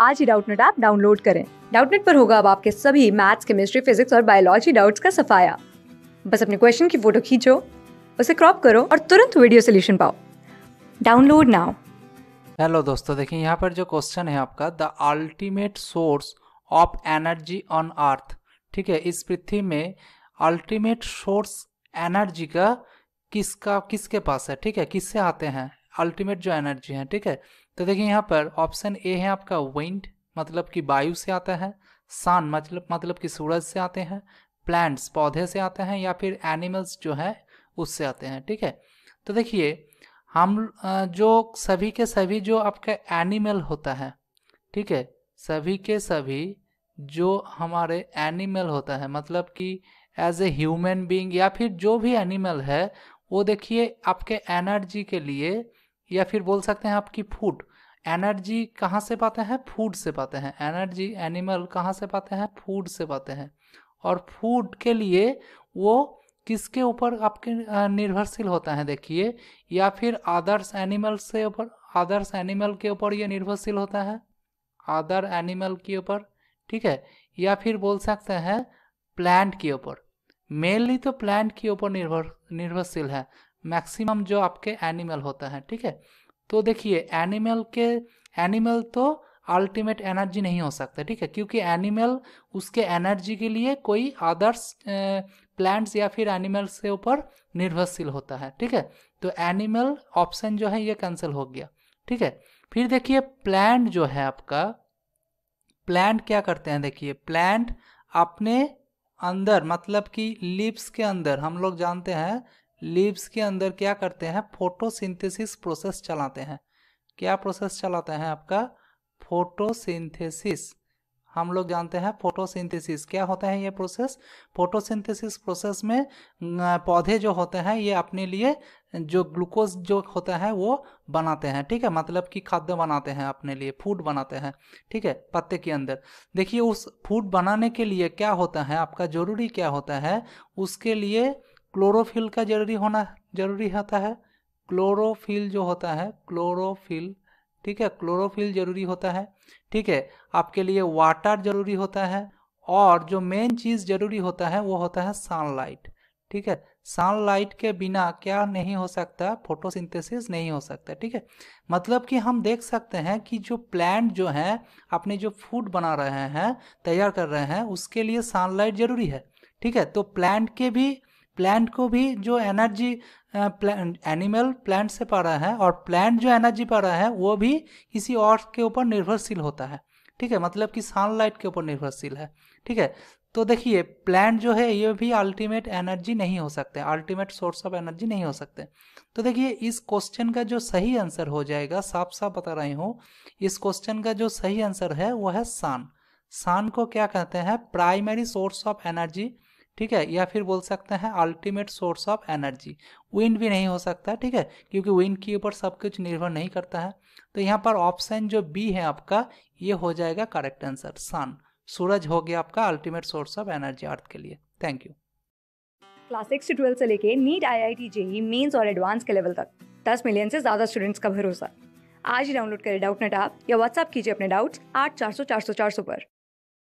आज ही Doubtnut app download करें डाउटनेट पर होगा अब आपके सभी मैथ्स केमिस्ट्री फिजिक्स और बायोलॉजी डाउट्स का सफाया बस अपने क्वेश्चन की फोटो खींचो उसे क्रॉप करो और तुरंत वीडियो सोल्यूशन पाओ डाउनलोड नाउ हेलो दोस्तों देखिए यहाँ पर जो क्वेश्चन है आपका the ultimate source of energy on earth ठीक है इस पृथ्वी में अल्टीमेट सोर्स एनर्जी का किसका किसके पास है ठीक है किससे आते हैं अल्टीमेट जो एनर्जी है ठीक है तो देखिए यहाँ पर ऑप्शन ए है आपका विंड मतलब कि वायु से आता है सन मतलब मतलब कि सूरज से आते हैं प्लांट्स पौधे से आते हैं या फिर एनिमल्स जो है उससे आते हैं ठीक है तो देखिए हम जो सभी के सभी जो आपका एनिमल होता है ठीक है सभी के सभी जो हमारे एनिमल होता है मतलब कि एज ए ह्यूमन बींग या फिर जो भी एनिमल है वो देखिए आपके एनर्जी के लिए या फिर बोल सकते हैं आपकी फूड एनर्जी कहाँ से पाते हैं फूड से पाते हैं एनर्जी एनिमल कहाँ से पाते हैं फूड से पाते हैं और फूड के लिए वो किसके ऊपर आपके निर्भरशील होता है देखिए या फिर आदर्श एनिमल से ऊपर आदर्श एनिमल के ऊपर ये निर्भरशील होता है अदर एनिमल के ऊपर ठीक है या फिर बोल सकते हैं प्लांट के ऊपर मेनली तो प्लांट के ऊपर निर्भर निर्भरशील है मैक्सिमम जो आपके एनिमल होता है ठीक है तो देखिए एनिमल के एनिमल तो अल्टीमेट एनर्जी नहीं हो सकता ठीक है क्योंकि एनिमल उसके एनर्जी के लिए कोई अदर्स प्लांट्स या फिर एनिमल्स के ऊपर निर्भरशील होता है ठीक है तो एनिमल ऑप्शन जो है ये कैंसिल हो गया ठीक है फिर देखिए प्लांट जो है आपका प्लांट क्या करते हैं देखिए प्लांट अपने अंदर मतलब कि लिप्स के अंदर हम लोग जानते हैं लीव्स के अंदर क्या करते हैं फोटोसिंथेसिस प्रोसेस चलाते हैं क्या प्रोसेस चलाते हैं आपका फोटोसिंथेसिस हम लोग जानते हैं फोटोसिंथेसिस क्या होता है ये प्रोसेस फोटोसिंथेसिस प्रोसेस में पौधे जो होते हैं ये अपने लिए जो ग्लूकोज जो होता है वो बनाते हैं ठीक है मतलब कि खाद्य बनाते हैं अपने लिए फूड बनाते हैं ठीक है पत्ते के अंदर देखिए उस फूड बनाने के लिए क्या होता है आपका जरूरी क्या होता है उसके लिए क्लोरोफिल का जरूरी होना जरूरी होता है क्लोरोफिल जो होता है क्लोरोफिल ठीक है क्लोरोफिल जरूरी होता है ठीक है आपके लिए वाटर जरूरी होता है और जो मेन चीज़ जरूरी होता है वो होता है सनलाइट ठीक है सनलाइट के बिना क्या नहीं हो सकता फोटोसिंथेसिस नहीं हो सकता ठीक है मतलब कि हम देख सकते हैं कि जो प्लांट जो है अपने जो फूड बना रहे हैं तैयार कर रहे हैं उसके लिए सनलाइट जरूरी है ठीक है तो प्लांट के भी प्लांट को भी जो एनर्जी एनिमल प्लांट से पा रहा है और प्लांट जो एनर्जी पा रहा है वो भी किसी और के ऊपर निर्भरशील होता है ठीक है मतलब कि सनलाइट के ऊपर निर्भरशील है ठीक है तो देखिए प्लांट जो है ये भी अल्टीमेट एनर्जी नहीं हो सकते अल्टीमेट सोर्स ऑफ एनर्जी नहीं हो सकते तो देखिए इस क्वेश्चन का जो सही आंसर हो जाएगा साफ साफ बता रही हूँ इस क्वेश्चन का जो सही आंसर है वो है सान सान को क्या कहते हैं प्राइमरी सोर्स ऑफ एनर्जी ठीक है या फिर बोल सकते हैं ultimate source of energy wind भी नहीं हो सकता ठीक है क्योंकि विंड के ऊपर सब कुछ निर्भर नहीं करता है तो यहाँ पर ऑप्शन जो बी है आपका ये हो जाएगा करेक्ट आंसर सन सूरज हो गया आपका ultimate source of energy earth के लिए थैंक यू क्लास सिक्स से ट्वेल्थ से लेके NEET I I T JEE mains और एडवांस के लेवल तक दस मिलियन से ज़्यादा स्टूडेंट्स का भरोसा आज ही डाउनलोड करें डाउट नेट आप या व्हाट्सअप कीजिए अपने डाउट्स आठ चार सौ चार सौ चार सौ पर